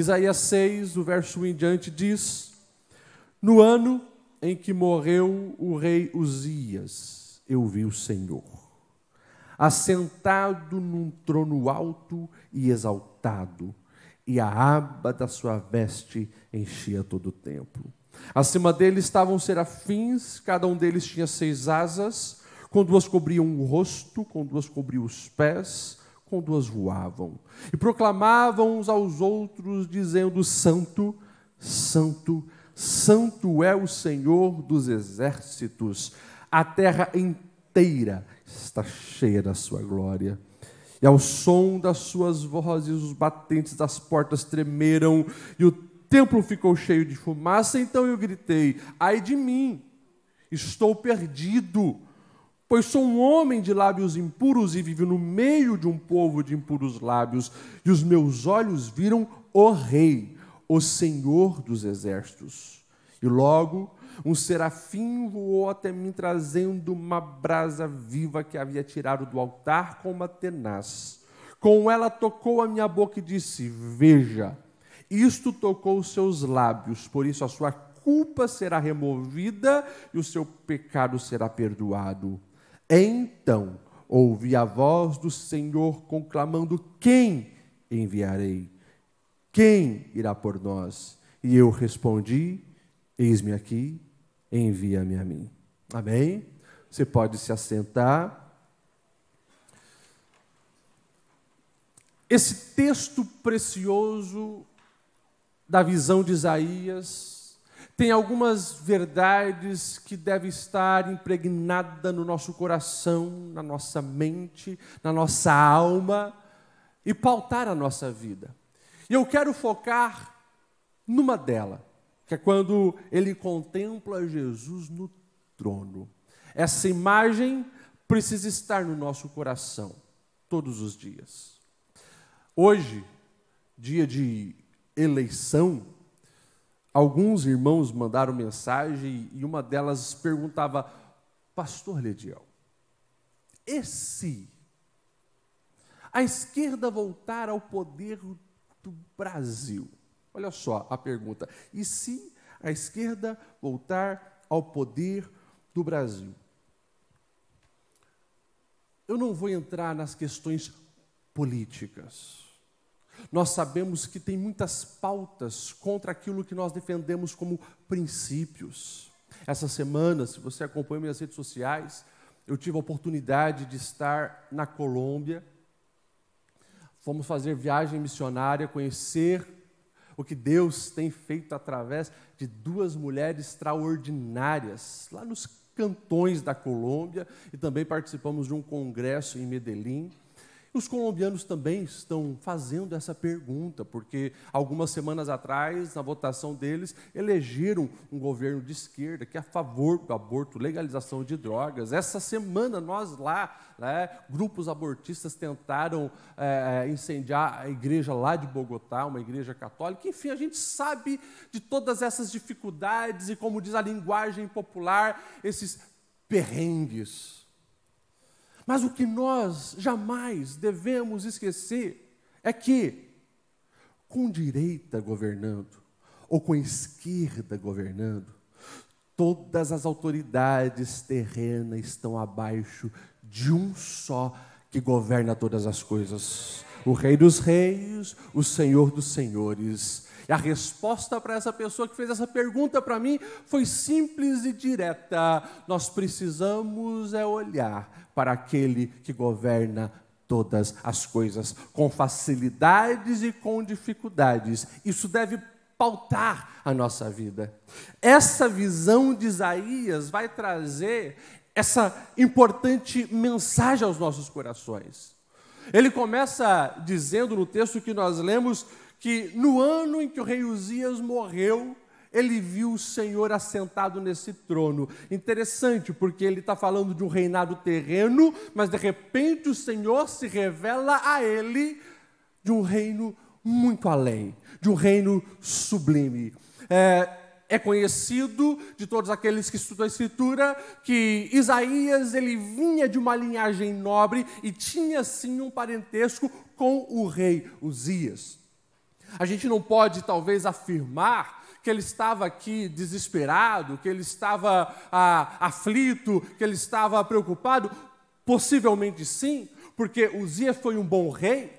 Isaías 6, o verso 1 em diante, diz: No ano em que morreu o rei Uzias, eu vi o Senhor, assentado num trono alto e exaltado, e a aba da sua veste enchia todo o templo. Acima dele estavam serafins, cada um deles tinha seis asas, com duas cobriam o rosto, com duas cobriam os pés, quando as voavam, e proclamavam uns aos outros, dizendo: Santo, Santo, Santo é o Senhor dos exércitos, a terra inteira está cheia da sua glória. E ao som das suas vozes, os batentes das portas tremeram, e o templo ficou cheio de fumaça. Então eu gritei: Ai de mim, estou perdido Pois sou um homem de lábios impuros e vivo no meio de um povo de impuros lábios, e os meus olhos viram o Rei, o Senhor dos Exércitos. E logo um serafim voou até mim, trazendo uma brasa viva que havia tirado do altar com uma tenaz. Com ela tocou a minha boca e disse: Veja, isto tocou os seus lábios, por isso a sua culpa será removida e o seu pecado será perdoado. Então ouvi a voz do Senhor conclamando: Quem enviarei? Quem irá por nós? E eu respondi: Eis-me aqui, envia-me a mim. Amém? Você pode se assentar. Esse texto precioso da visão de Isaías tem algumas verdades que deve estar impregnada no nosso coração, na nossa mente, na nossa alma e pautar a nossa vida. E eu quero focar numa dela, que é quando ele contempla Jesus no trono. Essa imagem precisa estar no nosso coração todos os dias. Hoje, dia de eleição, alguns irmãos mandaram mensagem e uma delas perguntava: Pastor Lediel, se a esquerda voltar ao poder do Brasil? Olha só a pergunta. E se a esquerda voltar ao poder do Brasil? Eu não vou entrar nas questões políticas. Nós sabemos que tem muitas pautas contra aquilo que nós defendemos como princípios. Essa semana, se você acompanha minhas redes sociais, eu tive a oportunidade de estar na Colômbia. Fomos fazer viagem missionária, conhecer o que Deus tem feito através de duas mulheres extraordinárias, lá nos cantões da Colômbia, e também participamos de um congresso em Medellín. Os colombianos também estão fazendo essa pergunta, porque algumas semanas atrás, na votação deles, elegeram um governo de esquerda que é a favor do aborto, legalização de drogas. Essa semana, nós lá, né, grupos abortistas tentaram é, incendiar a igreja lá de Bogotá, uma igreja católica. Enfim, a gente sabe de todas essas dificuldades e, como diz a linguagem popular, esses perrengues mas o que nós jamais devemos esquecer é que, com direita governando, ou com esquerda governando, todas as autoridades terrenas estão abaixo de um só que governa todas as coisas. O Rei dos Reis, o Senhor dos Senhores. E a resposta para essa pessoa que fez essa pergunta para mim foi simples e direta. Nós precisamos é olhar para aquele que governa todas as coisas, com facilidades e com dificuldades. Isso deve pautar a nossa vida. Essa visão de Isaías vai trazer essa importante mensagem aos nossos corações. Ele começa dizendo no texto que nós lemos que no ano em que o rei Uzias morreu, ele viu o Senhor assentado nesse trono. Interessante, porque ele está falando de um reinado terreno, mas de repente o Senhor se revela a ele de um reino muito além, de um reino sublime. É, é conhecido de todos aqueles que estudam a Escritura que Isaías ele vinha de uma linhagem nobre e tinha sim um parentesco com o rei Uzias. A gente não pode, talvez, afirmar que ele estava aqui desesperado, que ele estava ah, aflito, que ele estava preocupado. Possivelmente sim, porque Uzia foi um bom rei,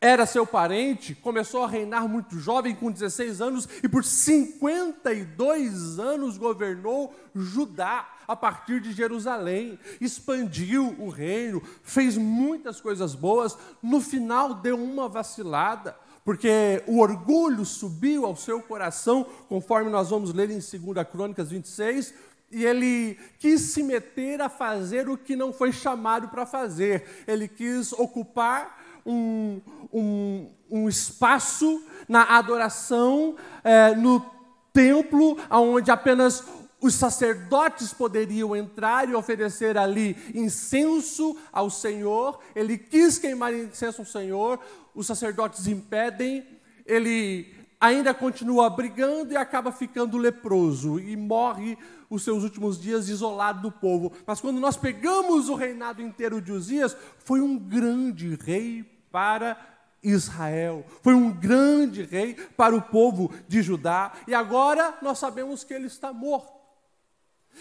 era seu parente, começou a reinar muito jovem, com 16 anos, e por 52 anos governou Judá, a partir de Jerusalém, expandiu o reino, fez muitas coisas boas, no final deu uma vacilada, porque o orgulho subiu ao seu coração, conforme nós vamos ler em 2 Crônicas 26, e ele quis se meter a fazer o que não foi chamado para fazer, ele quis ocupar um, um, um espaço na adoração, é, no templo, onde apenas os sacerdotes poderiam entrar e oferecer ali incenso ao Senhor, ele quis queimar incenso ao Senhor, os sacerdotes impedem, ele ainda continua brigando e acaba ficando leproso e morre os seus últimos dias isolado do povo. Mas quando nós pegamos o reinado inteiro de Uzias, foi um grande rei para Israel, foi um grande rei para o povo de Judá, e agora nós sabemos que ele está morto.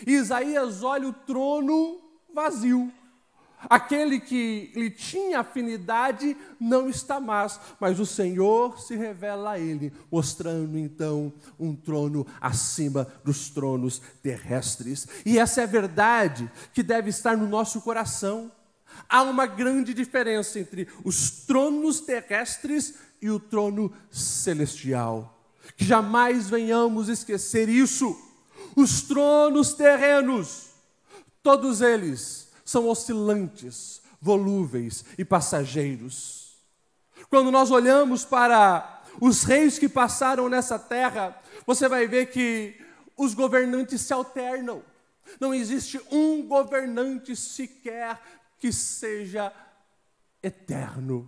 Isaías olha o trono vazio. Aquele que lhe tinha afinidade não está mais, mas o Senhor se revela a ele, mostrando então um trono acima dos tronos terrestres. E essa é a verdade que deve estar no nosso coração. Há uma grande diferença entre os tronos terrestres e o trono celestial. Que jamais venhamos esquecer isso. Os tronos terrenos, todos eles são oscilantes, volúveis e passageiros. Quando nós olhamos para os reis que passaram nessa terra, você vai ver que os governantes se alternam. Não existe um governante sequer que seja eterno.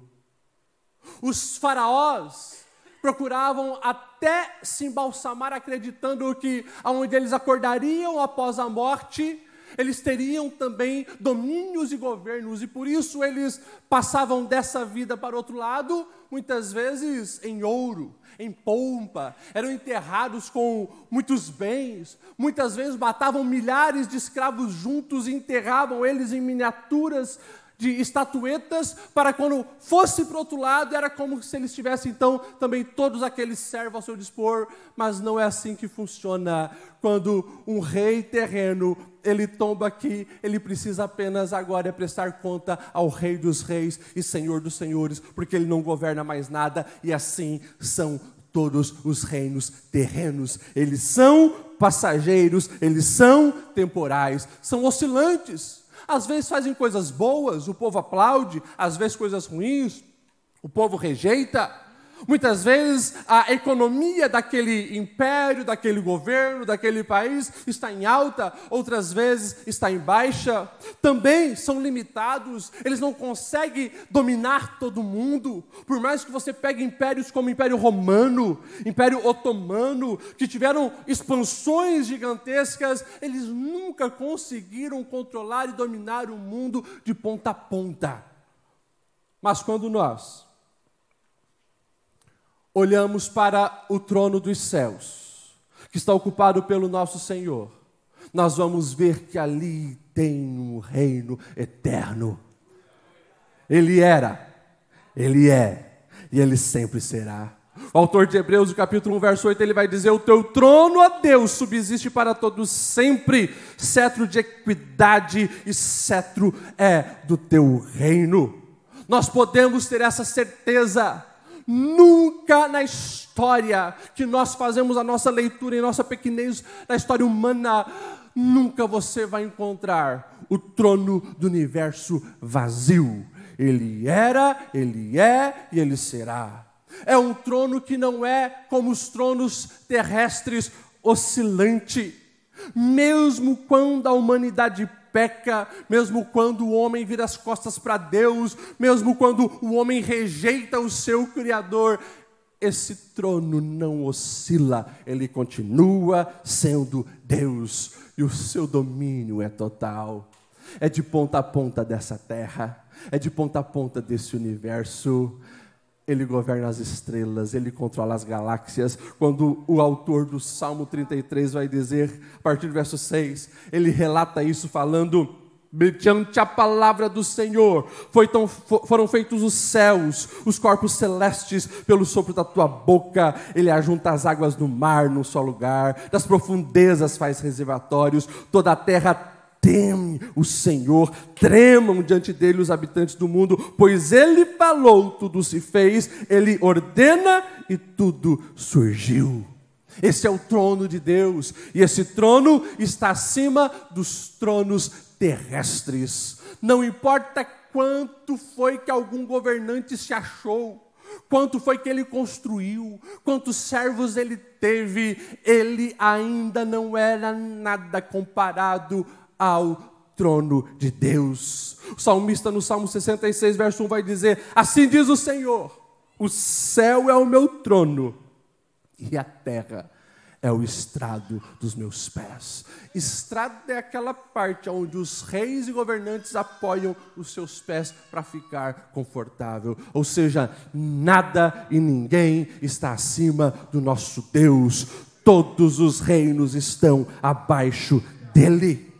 Os faraós procuravam até se embalsamar acreditando que aonde eles acordariam após a morte eles teriam também domínios e governos, e por isso eles passavam dessa vida para outro lado, muitas vezes em ouro, em pompa, eram enterrados com muitos bens, muitas vezes matavam milhares de escravos juntos e enterravam eles em miniaturas de estatuetas, para quando fosse para o outro lado, era como se eles tivessem então também todos aqueles servos ao seu dispor, mas não é assim que funciona. Quando um rei terreno ele tomba aqui, ele precisa apenas agora é prestar conta ao Rei dos Reis e Senhor dos Senhores, porque ele não governa mais nada, e assim são todos os reinos terrenos. Eles são passageiros, eles são temporais, são oscilantes. Às vezes fazem coisas boas, o povo aplaude, às vezes coisas ruins, o povo rejeita. Muitas vezes a economia daquele império, daquele governo, daquele país está em alta, outras vezes está em baixa. Também são limitados, eles não conseguem dominar todo mundo. Por mais que você pegue impérios como o Império Romano, Império Otomano, que tiveram expansões gigantescas, eles nunca conseguiram controlar e dominar o mundo de ponta a ponta. Mas quando nós olhamos para o trono dos céus, que está ocupado pelo nosso Senhor, nós vamos ver que ali tem um reino eterno. Ele era, ele é e ele sempre será. O autor de Hebreus, capítulo 1, verso 8, ele vai dizer: O teu trono, a Deus, subsiste para todos sempre, cetro de equidade e cetro é do teu reino. Nós podemos ter essa certeza Nunca na história que nós fazemos a nossa leitura em nossa pequenez da história humana, nunca você vai encontrar o trono do universo vazio. Ele era, ele é e ele será. É um trono que não é como os tronos terrestres oscilante. Mesmo quando a humanidade peca, mesmo quando o homem vira as costas para Deus, mesmo quando o homem rejeita o seu Criador, esse trono não oscila, ele continua sendo Deus e o seu domínio é total. É de ponta a ponta dessa terra, é de ponta a ponta desse universo. Ele governa as estrelas, ele controla as galáxias. Quando o autor do Salmo 33 vai dizer, a partir do verso 6, ele relata isso falando: mediante a palavra do Senhor, tão, foram feitos os céus, os corpos celestes, pelo sopro da tua boca, ele ajunta as águas do mar num só lugar, das profundezas faz reservatórios, toda a terra teme o Senhor, tremam diante dele os habitantes do mundo, pois ele falou, tudo se fez, ele ordena e tudo surgiu. Esse é o trono de Deus, e esse trono está acima dos tronos terrestres. Não importa quanto foi que algum governante se achou, quanto foi que ele construiu, quantos servos ele teve, ele ainda não era nada comparado a ao trono de Deus. O salmista no Salmo 66, verso 1 vai dizer: Assim diz o Senhor: O céu é o meu trono e a terra é o estrado dos meus pés. Estrado é aquela parte onde os reis e governantes apoiam os seus pés para ficar confortável. Ou seja, nada e ninguém está acima do nosso Deus. Todos os reinos estão abaixo dele.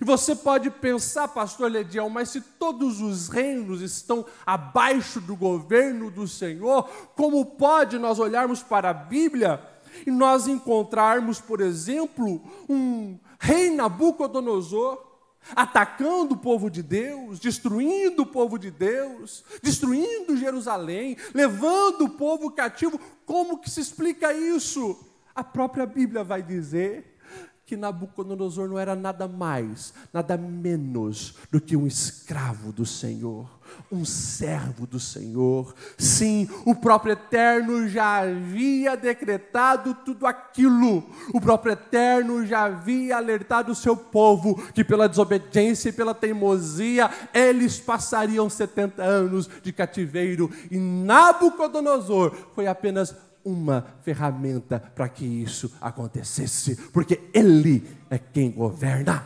E você pode pensar, pastor Lediel, mas se todos os reinos estão abaixo do governo do Senhor, como pode nós olharmos para a Bíblia e nós encontrarmos, por exemplo, um rei Nabucodonosor atacando o povo de Deus, destruindo o povo de Deus, destruindo Jerusalém, levando o povo cativo? Como que se explica isso? A própria Bíblia vai dizer que Nabucodonosor não era nada mais, nada menos do que um escravo do Senhor, um servo do Senhor. Sim, o próprio Eterno já havia decretado tudo aquilo, o próprio Eterno já havia alertado o seu povo que, pela desobediência e pela teimosia, eles passariam 70 anos de cativeiro, e Nabucodonosor foi apenas uma ferramenta para que isso acontecesse, porque Ele é quem governa.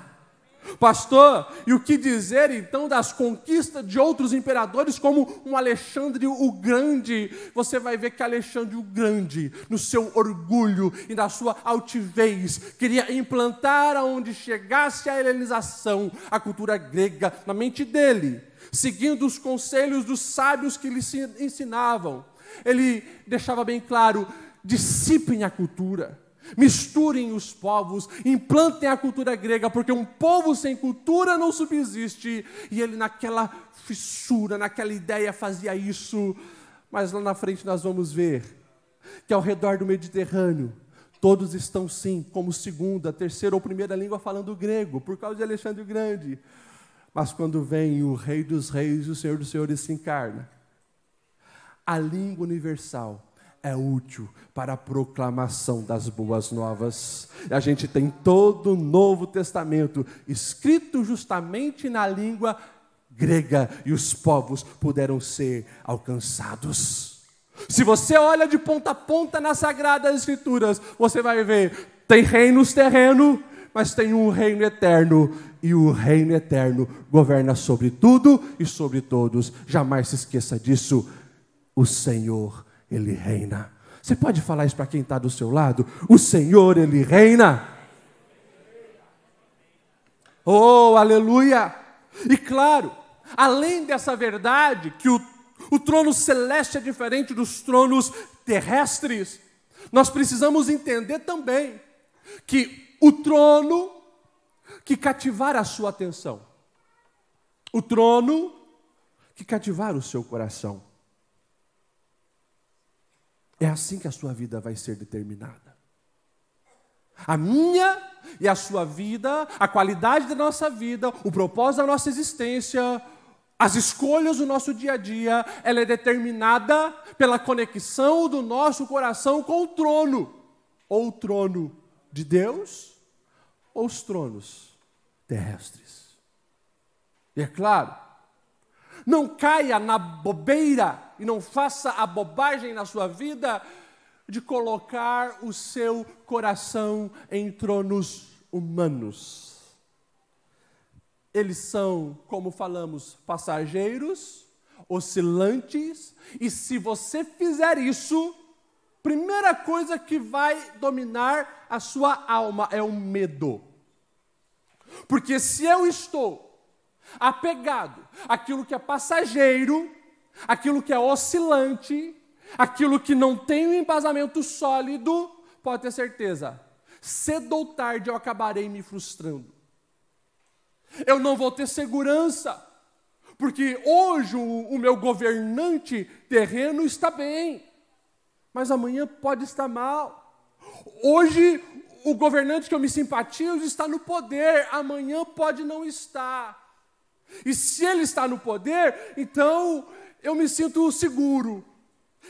Pastor, e o que dizer então das conquistas de outros imperadores, como um Alexandre o Grande? Você vai ver que Alexandre o Grande, no seu orgulho e na sua altivez, queria implantar aonde chegasse a helenização, a cultura grega, na mente dele, seguindo os conselhos dos sábios que lhe ensinavam. Ele deixava bem claro: dissipem a cultura, misturem os povos, implantem a cultura grega, porque um povo sem cultura não subsiste. E ele, naquela fissura, naquela ideia, fazia isso. Mas lá na frente nós vamos ver que ao redor do Mediterrâneo, Todos estão sim, como segunda, terceira ou primeira língua falando grego, por causa de Alexandre o Grande. Mas quando vem o Rei dos Reis e o Senhor dos Senhores se encarna, a língua universal é útil para a proclamação das boas novas. A gente tem todo o Novo Testamento escrito justamente na língua grega e os povos puderam ser alcançados. Se você olha de ponta a ponta nas Sagradas Escrituras, você vai ver: tem reinos terreno, mas tem um reino eterno, e o reino eterno governa sobre tudo e sobre todos. Jamais se esqueça disso. O Senhor, Ele reina. Você pode falar isso para quem está do seu lado? O Senhor, Ele reina. Oh, aleluia! E claro, além dessa verdade, que o, o trono celeste é diferente dos tronos terrestres, nós precisamos entender também que o trono que cativar a sua atenção, o trono que cativar o seu coração, é assim que a sua vida vai ser determinada. A minha e a sua vida, a qualidade da nossa vida, o propósito da nossa existência, as escolhas do nosso dia a dia, ela é determinada pela conexão do nosso coração com o trono. Ou o trono de Deus, ou os tronos terrestres. E é claro, não caia na bobeira e não faça a bobagem na sua vida de colocar o seu coração em tronos humanos. Eles são, como falamos, passageiros, oscilantes, e se você fizer isso, primeira coisa que vai dominar a sua alma é o medo. Porque se eu estou apegado àquilo que é passageiro, aquilo que é oscilante, aquilo que não tem um embasamento sólido, pode ter certeza, cedo ou tarde eu acabarei me frustrando. Eu não vou ter segurança, porque hoje o, o meu governante terreno está bem, mas amanhã pode estar mal. Hoje o governante que eu me simpatizo está no poder, amanhã pode não estar. E se ele está no poder, então eu me sinto seguro,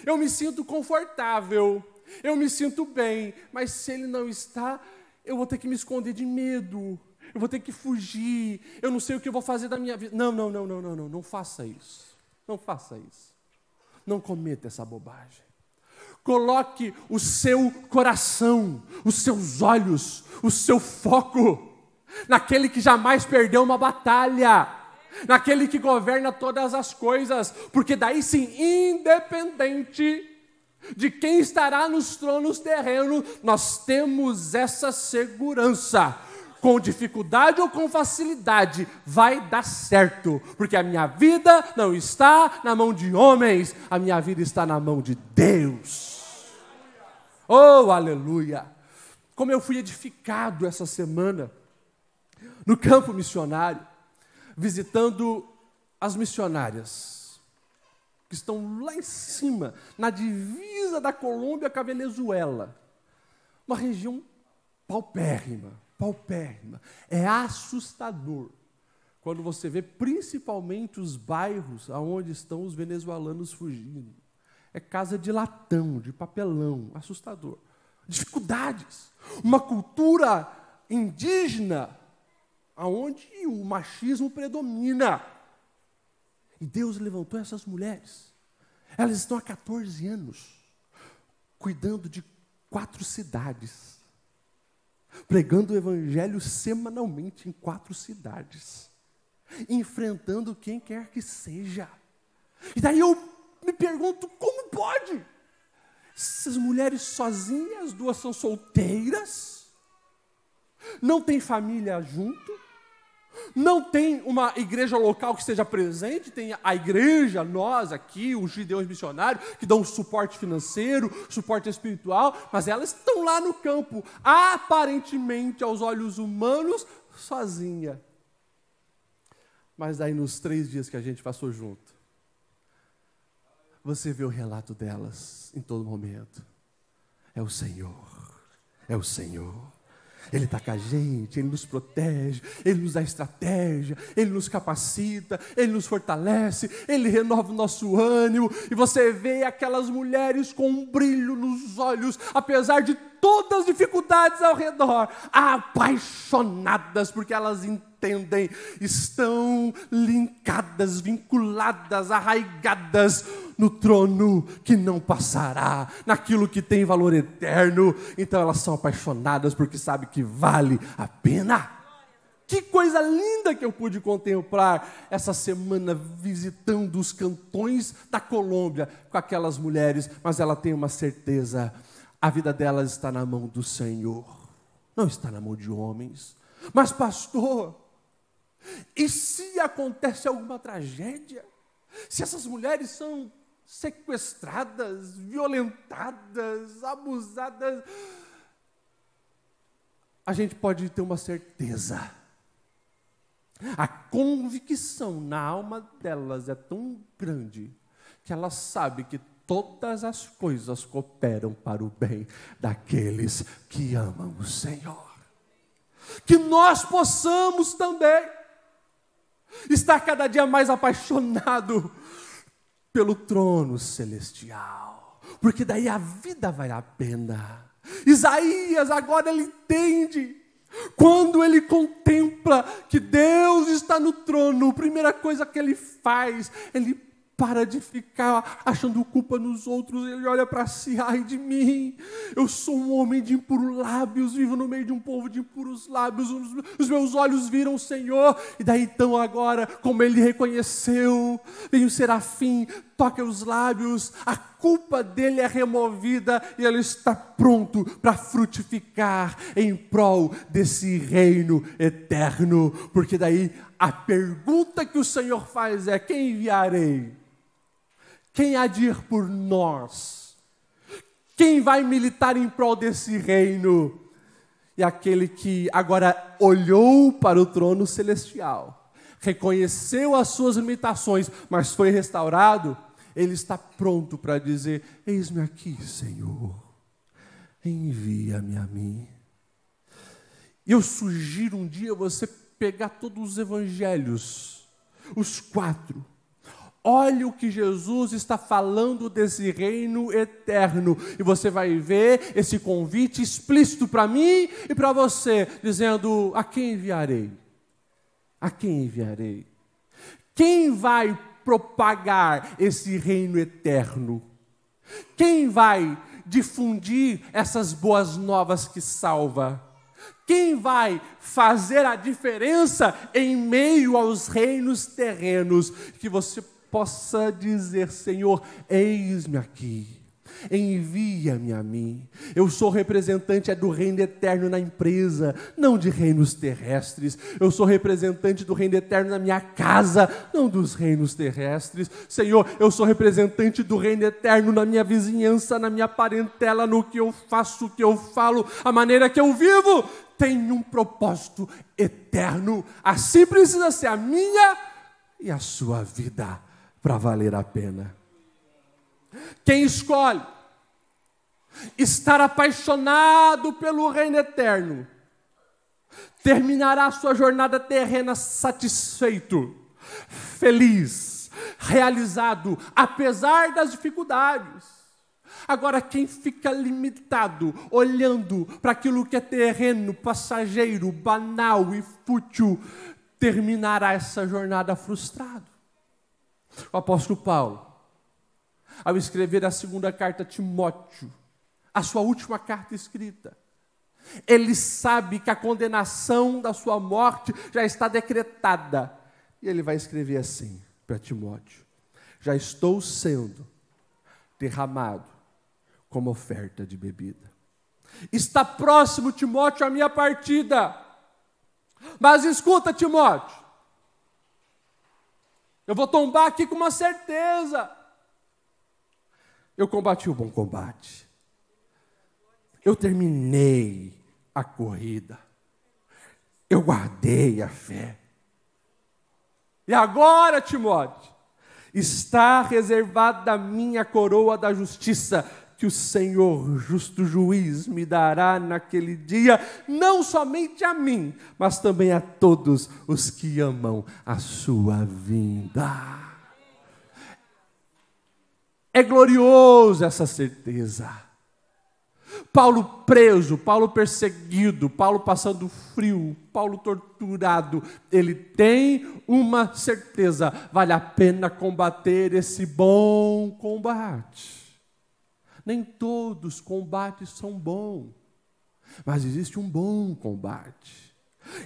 eu me sinto confortável, eu me sinto bem, mas se ele não está, eu vou ter que me esconder de medo, eu vou ter que fugir, eu não sei o que eu vou fazer da minha vida. Não, não, não, não, não, não, não faça isso. Não faça isso. Não cometa essa bobagem. Coloque o seu coração, os seus olhos, o seu foco naquele que jamais perdeu uma batalha naquele que governa todas as coisas, porque daí sim, independente de quem estará nos tronos terrenos, nós temos essa segurança. Com dificuldade ou com facilidade, vai dar certo, porque a minha vida não está na mão de homens, a minha vida está na mão de Deus. Oh, aleluia! Como eu fui edificado essa semana no campo missionário visitando as missionárias, que estão lá em cima, na divisa da Colômbia com a Venezuela. Uma região paupérrima, paupérrima. É assustador quando você vê principalmente os bairros aonde estão os venezuelanos fugindo. É casa de latão, de papelão, assustador. Dificuldades. Uma cultura indígena aonde o machismo predomina. E Deus levantou essas mulheres. Elas estão há 14 anos cuidando de quatro cidades, pregando o evangelho semanalmente em quatro cidades, enfrentando quem quer que seja. E daí eu me pergunto como pode? Essas mulheres sozinhas, duas são solteiras, não tem família junto, não tem uma igreja local que esteja presente, tem a igreja, nós aqui, os judeus missionários, que dão suporte financeiro, suporte espiritual, mas elas estão lá no campo, aparentemente, aos olhos humanos, sozinha. Mas daí, nos três dias que a gente passou junto, você vê o relato delas em todo momento. É o Senhor, é o Senhor, ele está com a gente, Ele nos protege, Ele nos dá estratégia, Ele nos capacita, Ele nos fortalece, Ele renova o nosso ânimo. E você vê aquelas mulheres com um brilho nos olhos, apesar de todas as dificuldades ao redor, apaixonadas, porque elas entendem, estão linkadas, vinculadas, arraigadas no trono que não passará, naquilo que tem valor eterno. Então elas são apaixonadas porque sabem que vale a pena. Que coisa linda que eu pude contemplar essa semana visitando os cantões da Colômbia com aquelas mulheres, mas ela tem uma certeza, a vida delas está na mão do Senhor, não está na mão de homens. Mas, pastor, e se acontece alguma tragédia? Se essas mulheres são sequestradas, violentadas, abusadas, a gente pode ter uma certeza. A convicção na alma delas é tão grande que ela sabe que todas as coisas cooperam para o bem daqueles que amam o Senhor. Que nós possamos também estar cada dia mais apaixonado pelo trono celestial, porque daí a vida vale a pena. Isaías agora ele entende quando ele contempla que Deus está no trono, a primeira coisa que ele faz, ele para de ficar achando culpa nos outros, ele olha para si, ai de mim, eu sou um homem de impuros lábios, vivo no meio de um povo de impuros lábios, os meus olhos viram o Senhor, e daí então agora, como ele reconheceu, vem o serafim, toca os lábios, a culpa dele é removida e ele está pronto para frutificar em prol desse reino eterno. Porque daí a pergunta que o Senhor faz é: quem enviarei? Quem há de ir por nós? Quem vai militar em prol desse reino? E aquele que agora olhou para o trono celestial, reconheceu as suas limitações, mas foi restaurado, ele está pronto para dizer: Eis-me aqui, Senhor, envia-me a mim. Eu sugiro um dia você pegar todos os evangelhos, os quatro. Olha o que Jesus está falando desse reino eterno, e você vai ver esse convite explícito para mim e para você, dizendo: A quem enviarei? A quem enviarei? Quem vai propagar esse reino eterno? Quem vai difundir essas boas novas que salva? Quem vai fazer a diferença em meio aos reinos terrenos? Que você possa dizer, Senhor, eis-me aqui envia-me a mim. Eu sou representante é do reino eterno na empresa, não de reinos terrestres. Eu sou representante do reino eterno na minha casa, não dos reinos terrestres. Senhor, eu sou representante do reino eterno na minha vizinhança, na minha parentela, no que eu faço, o que eu falo, a maneira que eu vivo. Tem um propósito eterno. Assim precisa ser a minha e a sua vida para valer a pena. Quem escolhe estar apaixonado pelo reino eterno terminará sua jornada terrena satisfeito, feliz, realizado, apesar das dificuldades. Agora, quem fica limitado, olhando para aquilo que é terreno, passageiro, banal e fútil, terminará essa jornada frustrado. O apóstolo Paulo ao escrever a segunda carta a Timóteo, a sua última carta escrita. Ele sabe que a condenação da sua morte já está decretada. E ele vai escrever assim para Timóteo: Já estou sendo derramado como oferta de bebida. Está próximo, Timóteo, a minha partida. Mas escuta, Timóteo, eu vou tombar aqui com uma certeza. Eu combati o bom combate. Eu terminei a corrida. Eu guardei a fé. E agora, Timóteo, está reservada a minha coroa da justiça, que o Senhor, justo juiz, me dará naquele dia, não somente a mim, mas também a todos os que amam a sua vinda. É glorioso essa certeza. Paulo preso, Paulo perseguido, Paulo passando frio, Paulo torturado, ele tem uma certeza: vale a pena combater esse bom combate. Nem todos os combates são bons, mas existe um bom combate.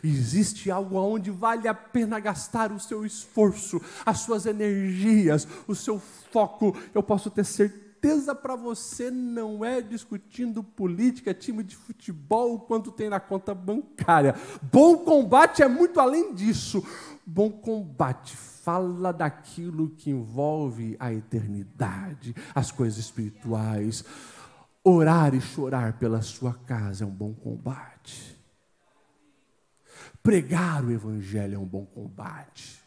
Existe algo onde vale a pena gastar o seu esforço, as suas energias, o seu foco. Eu posso ter certeza para você não é discutindo política, time de futebol, quanto tem na conta bancária. Bom combate é muito além disso. Bom combate fala daquilo que envolve a eternidade, as coisas espirituais. Orar e chorar pela sua casa é um bom combate. Pregar o Evangelho é um bom combate.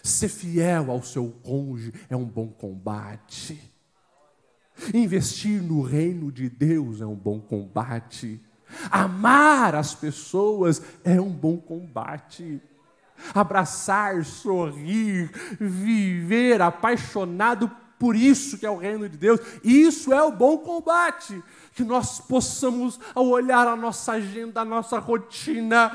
Ser fiel ao seu cônjuge é um bom combate. Investir no reino de Deus é um bom combate. Amar as pessoas é um bom combate. Abraçar, sorrir, viver apaixonado por isso que é o reino de Deus, isso é o bom combate. Que nós possamos, ao olhar a nossa agenda, a nossa rotina,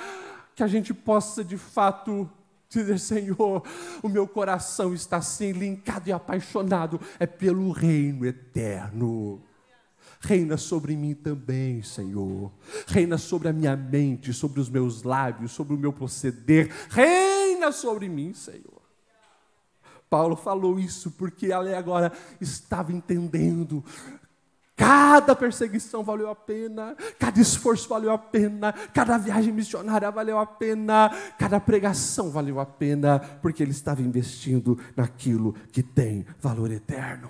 que a gente possa de fato dizer: Senhor, o meu coração está assim, linkado e apaixonado, é pelo reino eterno. Reina sobre mim também, Senhor. Reina sobre a minha mente, sobre os meus lábios, sobre o meu proceder. Reina sobre mim, Senhor. Paulo falou isso porque ela agora estava entendendo Cada perseguição valeu a pena, cada esforço valeu a pena, cada viagem missionária valeu a pena, cada pregação valeu a pena, porque ele estava investindo naquilo que tem valor eterno.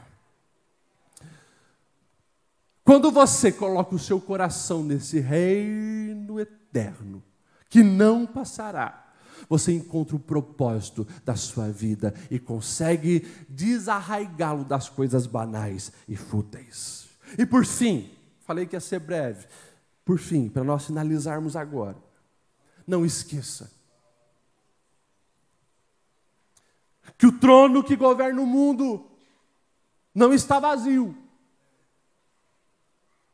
Quando você coloca o seu coração nesse reino eterno, que não passará, você encontra o propósito da sua vida e consegue desarraigá-lo das coisas banais e fúteis. E por fim, falei que ia ser breve, por fim, para nós finalizarmos agora, não esqueça que o trono que governa o mundo não está vazio.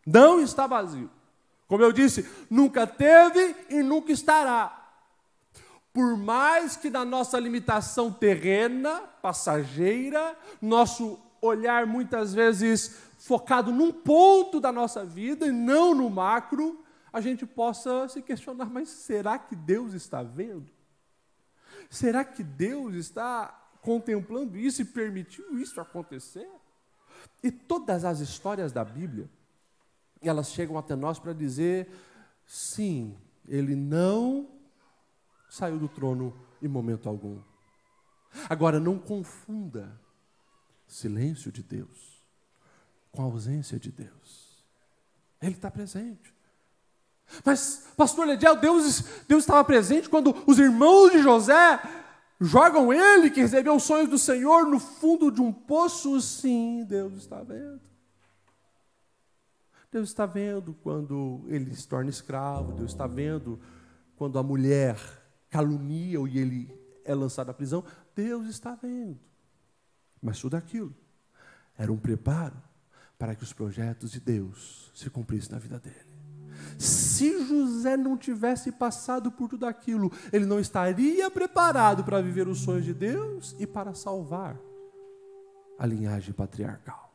Não está vazio. Como eu disse, nunca teve e nunca estará. Por mais que da nossa limitação terrena, passageira, nosso olhar muitas vezes focado num ponto da nossa vida e não no macro, a gente possa se questionar: mas será que Deus está vendo? Será que Deus está contemplando isso e permitiu isso acontecer? E todas as histórias da Bíblia, elas chegam até nós para dizer: sim, ele não saiu do trono em momento algum. Agora, não confunda silêncio de Deus com a ausência de Deus. Ele está presente. Mas, pastor Lediel, Deus, Deus estava presente quando os irmãos de José jogam ele, que recebeu os sonhos do Senhor, no fundo de um poço. Sim, Deus está vendo. Deus está vendo quando ele se torna escravo, Deus está vendo quando a mulher calunia e ele é lançado à prisão. Deus está vendo. Mas tudo aquilo era um preparo para que os projetos de Deus se cumprissem na vida dele. Se José não tivesse passado por tudo aquilo, ele não estaria preparado para viver os sonhos de Deus e para salvar a linhagem patriarcal.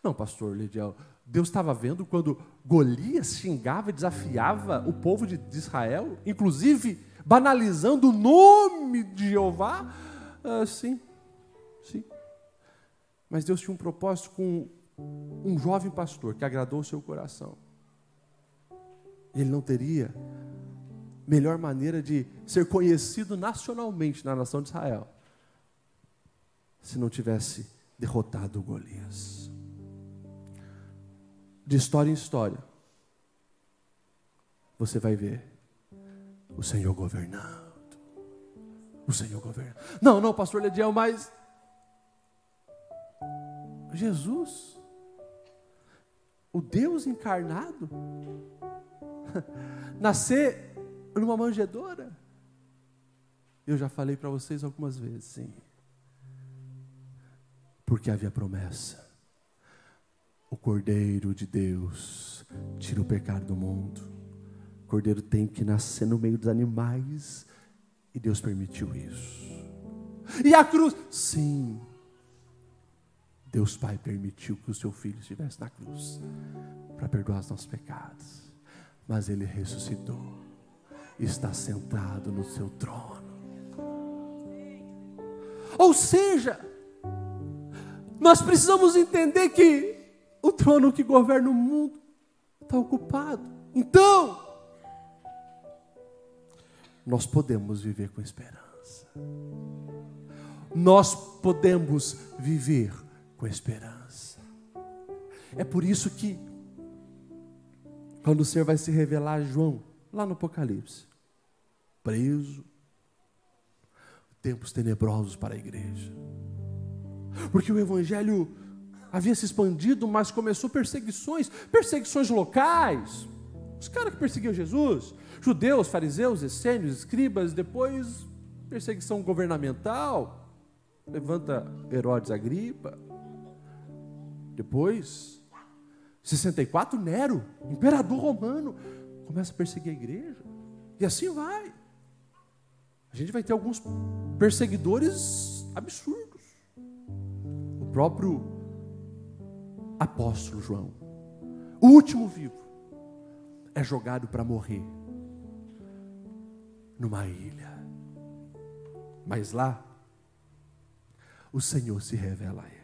Não, pastor Lidiel, Deus estava vendo quando Golias xingava e desafiava o povo de Israel, inclusive banalizando o nome de Jeová. Ah, sim, sim. Mas Deus tinha um propósito com um jovem pastor que agradou o seu coração. Ele não teria melhor maneira de ser conhecido nacionalmente na nação de Israel se não tivesse derrotado Golias. De história em história, você vai ver o Senhor governando. O Senhor governando. Não, não, pastor Lediel, é mas Jesus, o Deus encarnado, nascer numa manjedoura. Eu já falei para vocês algumas vezes, sim. Porque havia promessa. O Cordeiro de Deus tira o pecado do mundo. O Cordeiro tem que nascer no meio dos animais. E Deus permitiu isso. E a cruz, sim, Deus Pai permitiu que o seu filho estivesse na cruz para perdoar os nossos pecados. Mas ele ressuscitou, está sentado no seu trono. Ou seja, nós precisamos entender que o trono que governa o mundo está ocupado. Então, nós podemos viver com esperança. Nós podemos viver com esperança. É por isso que, quando o Senhor vai se revelar a João, lá no Apocalipse, preso, tempos tenebrosos para a igreja. Porque o Evangelho havia se expandido, mas começou perseguições perseguições locais. Os caras que perseguiam Jesus, judeus, fariseus, essênios, escribas, depois perseguição governamental. Levanta Herodes a gripa. Depois, 64, Nero, imperador romano, começa a perseguir a igreja. E assim vai. A gente vai ter alguns perseguidores absurdos. O próprio apóstolo João, o último vivo, é jogado para morrer numa ilha. Mas lá, o Senhor se revela a ele.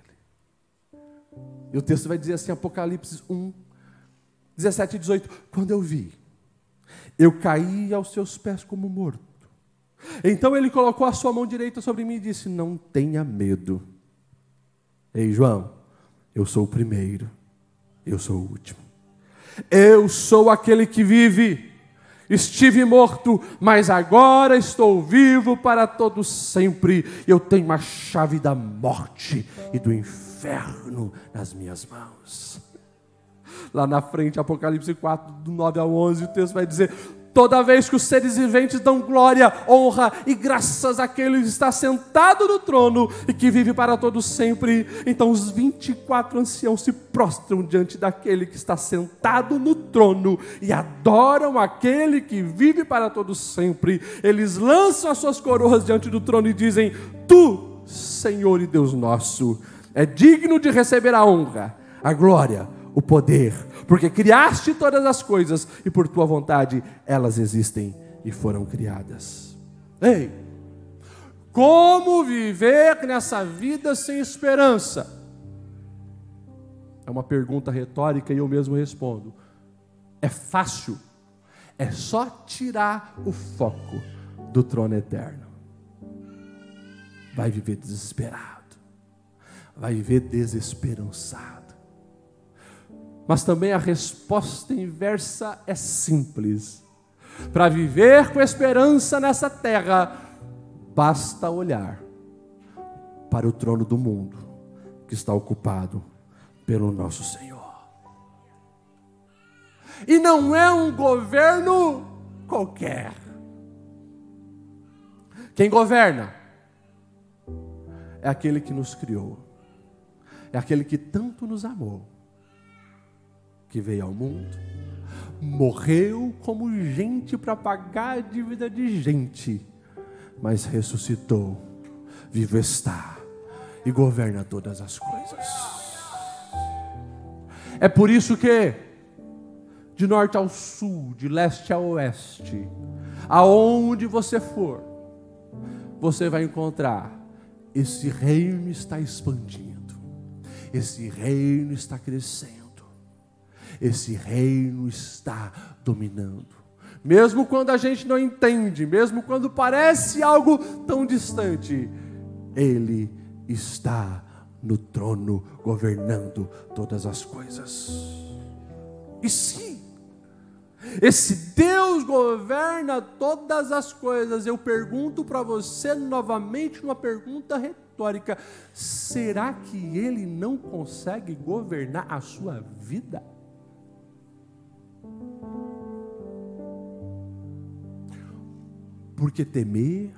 E o texto vai dizer assim, Apocalipse 1, 17 e 18: Quando eu vi, eu caí aos seus pés como morto. Então ele colocou a sua mão direita sobre mim e disse: Não tenha medo. Ei, João, eu sou o primeiro, eu sou o último. Eu sou aquele que vive Estive morto, mas agora estou vivo para todo sempre. Eu tenho a chave da morte e do inferno nas minhas mãos. Lá na frente, Apocalipse 4, do 9 ao 11, o texto vai dizer: Toda vez que os seres viventes dão glória, honra e graças àquele que está sentado no trono e que vive para todos sempre, então os 24 anciãos se prostram diante daquele que está sentado no trono e adoram aquele que vive para todos sempre. Eles lançam as suas coroas diante do trono e dizem: Tu, Senhor e Deus nosso, é digno de receber a honra, a glória, o poder, porque criaste todas as coisas e por tua vontade elas existem e foram criadas. Ei, como viver nessa vida sem esperança? É uma pergunta retórica e eu mesmo respondo. É fácil, é só tirar o foco do trono eterno. Vai viver desesperado, vai viver desesperançado mas também a resposta inversa é simples. Para viver com esperança nessa terra, basta olhar para o trono do mundo que está ocupado pelo nosso Senhor. E não é um governo qualquer. Quem governa é aquele que nos criou, é aquele que tanto nos amou que veio ao mundo, morreu como gente para pagar a dívida de gente, mas ressuscitou, vivo está e governa todas as coisas. É por isso que, de norte ao sul, de leste a oeste, aonde você for, você vai encontrar esse reino está expandindo, esse reino está crescendo esse reino está dominando. Mesmo quando a gente não entende, mesmo quando parece algo tão distante, ele está no trono governando todas as coisas. E se esse Deus governa todas as coisas, eu pergunto para você novamente uma pergunta retórica: será que ele não consegue governar a sua vida? Por que temer?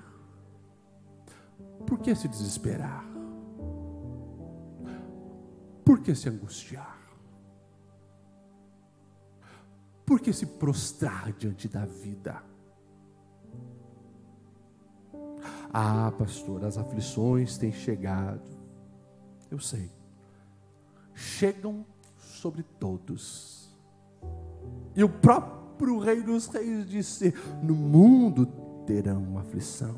Por que se desesperar? Por que se angustiar? Por que se prostrar diante da vida? Ah, pastor, as aflições têm chegado. Eu sei. Chegam sobre todos. E o próprio Rei dos Reis disse: No mundo terão aflição.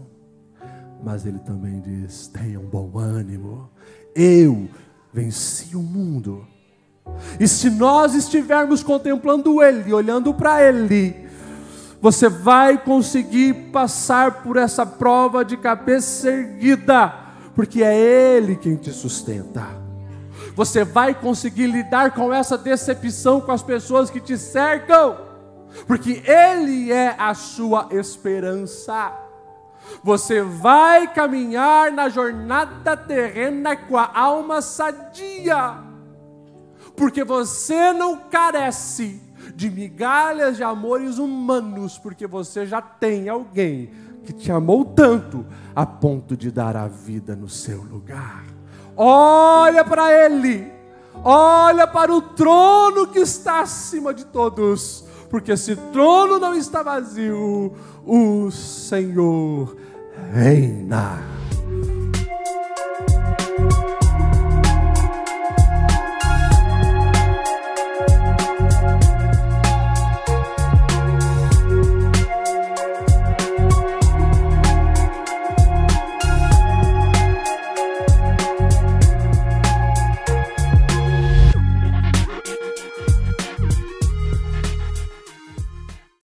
Mas ele também diz: tenham bom ânimo, eu venci o mundo. E se nós estivermos contemplando Ele, olhando para Ele, você vai conseguir passar por essa prova de cabeça erguida, porque é Ele quem te sustenta. Você vai conseguir lidar com essa decepção com as pessoas que te cercam porque Ele é a sua esperança. Você vai caminhar na jornada terrena com a alma sadia, porque você não carece de migalhas de amores humanos, porque você já tem alguém que te amou tanto a ponto de dar a vida no seu lugar. Olha para Ele, olha para o trono que está acima de todos porque se trono não está vazio, o Senhor reina.